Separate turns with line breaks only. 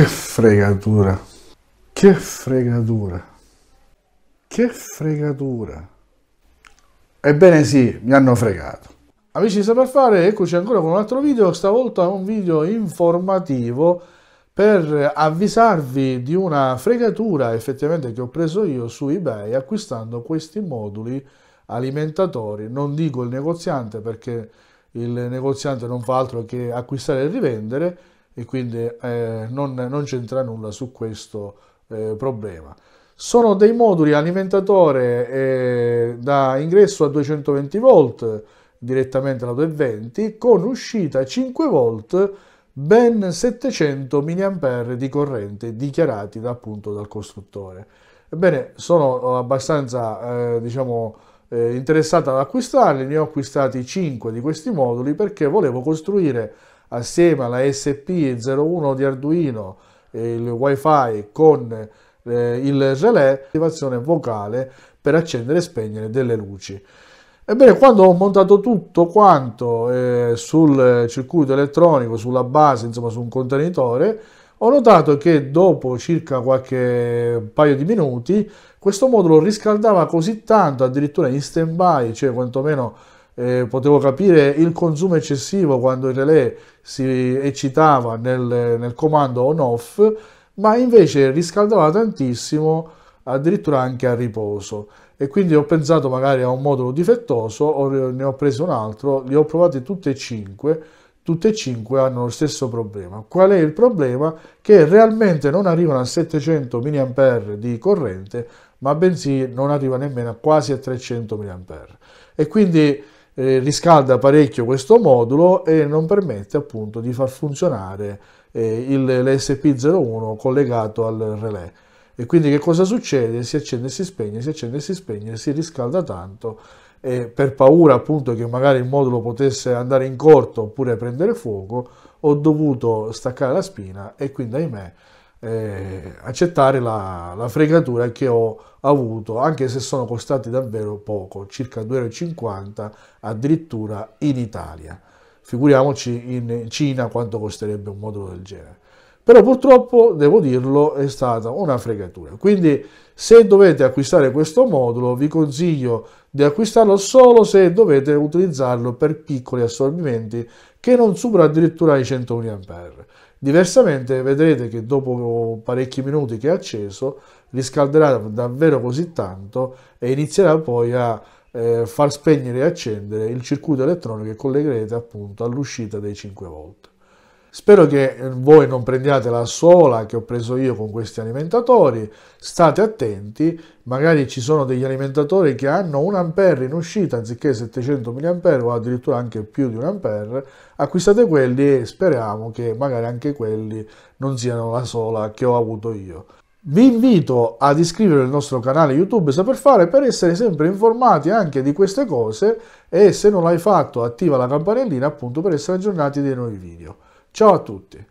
Che fregatura. Che fregatura. Che fregatura. Ebbene sì, mi hanno fregato. Amici di Saper Fare, eccoci ancora con un altro video, stavolta un video informativo per avvisarvi di una fregatura effettivamente che ho preso io su eBay acquistando questi moduli alimentatori. Non dico il negoziante perché il negoziante non fa altro che acquistare e rivendere, e quindi eh, non, non c'entra nulla su questo eh, problema. Sono dei moduli alimentatore eh, da ingresso a 220 volt direttamente alla 220 con uscita 5 volt ben 700 mA di corrente dichiarati da, appunto dal costruttore. Ebbene, sono abbastanza eh, diciamo, eh, interessata ad acquistarli, ne ho acquistati 5 di questi moduli perché volevo costruire assieme alla SP01 di Arduino, il wifi con eh, il relè, attivazione vocale per accendere e spegnere delle luci. Ebbene, quando ho montato tutto quanto eh, sul circuito elettronico, sulla base, insomma su un contenitore, ho notato che dopo circa qualche paio di minuti questo modulo riscaldava così tanto, addirittura in stand-by, cioè quantomeno eh, potevo capire il consumo eccessivo quando il relè si eccitava nel, nel comando on-off, ma invece riscaldava tantissimo addirittura anche a riposo e quindi ho pensato magari a un modulo difettoso, ne ho preso un altro, li ho provati tutti e cinque, tutte e cinque hanno lo stesso problema. Qual è il problema? Che realmente non arrivano a 700 mA di corrente, ma bensì non arriva nemmeno a quasi a 300 mA. E quindi eh, riscalda parecchio questo modulo e non permette appunto di far funzionare eh, il, l'SP01 collegato al relè. E quindi che cosa succede? Si accende e si spegne, si accende e si spegne, si riscalda tanto e per paura appunto che magari il modulo potesse andare in corto oppure prendere fuoco ho dovuto staccare la spina e quindi ahimè eh, accettare la, la, fregatura che ho avuto, anche se sono costati davvero poco, circa 2,50 euro addirittura in Italia. Figuriamoci in Cina quanto costerebbe un modulo del genere però purtroppo, devo dirlo, è stata una fregatura. Quindi se dovete acquistare questo modulo vi consiglio di acquistarlo solo se dovete utilizzarlo per piccoli assorbimenti che non superano addirittura i 100 mAh. Diversamente vedrete che dopo parecchi minuti che è acceso riscalderà davvero così tanto e inizierà poi a eh, far spegnere e accendere il circuito elettronico che collegherete appunto all'uscita dei 5 V. Spero che eh, voi non prendiate la sola che ho preso io con questi alimentatori, state attenti, magari ci sono degli alimentatori che hanno un ampere in uscita anziché 700 mA o addirittura anche più di un ampere, acquistate quelli e speriamo che magari anche quelli non siano la sola che ho avuto io. Vi invito ad iscrivervi al nostro canale YouTube Saper Fare per essere sempre informati anche di queste cose e se non l'hai fatto attiva la campanellina appunto per essere aggiornati dei nuovi video. Ciao a tutti!